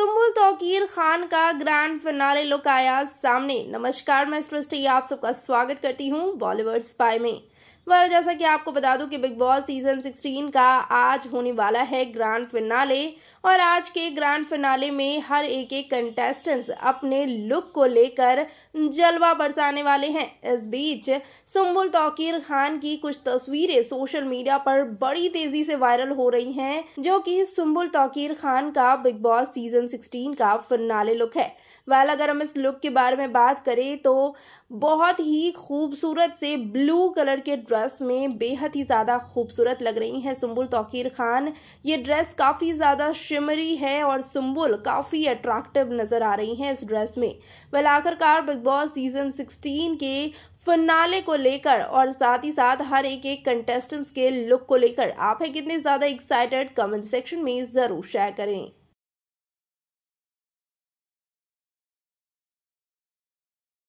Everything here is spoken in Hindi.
सुमुल तोकीर खान का ग्रैंड फिनाले लुक आया सामने नमस्कार मैं सृष्टि आप सबका स्वागत करती हूँ बॉलीवुड स्पाई में वह जैसा कि आपको बता दूं कि बिग बॉस सीजन 16 का आज होने वाला है ग्रैंड फिनाले और आज के ग्रैंड फिनाले में हर एक एक कंटेस्टेंट्स अपने लुक को लेकर जलवा बरसाने वाले हैं इस बीच सुम्बुल तोकीर खान की कुछ तस्वीरें सोशल मीडिया पर बड़ी तेजी से वायरल हो रही हैं जो कि सुम्बुल तोकीर खान का बिग बॉस सीजन सिक्सटीन का फिनाले लुक है वह अगर हम इस लुक के बारे में बात करें तो बहुत ही खूबसूरत से ब्लू कलर के ड्रेस में बेहद ही ज़्यादा खूबसूरत लग रही हैं सुम्बुल तोकीर खान ये ड्रेस काफ़ी ज़्यादा शिमरी है और सुम्बुल काफ़ी अट्रैक्टिव नज़र आ रही हैं इस ड्रेस में वह आखिरकार बिग बॉस सीजन सिक्सटीन के फनाले को लेकर और साथ ही साथ हर एक एक कंटेस्टेंट्स के लुक को लेकर आप है कितने ज़्यादा एक्साइटेड कमेंट सेक्शन में ज़रूर शेयर करें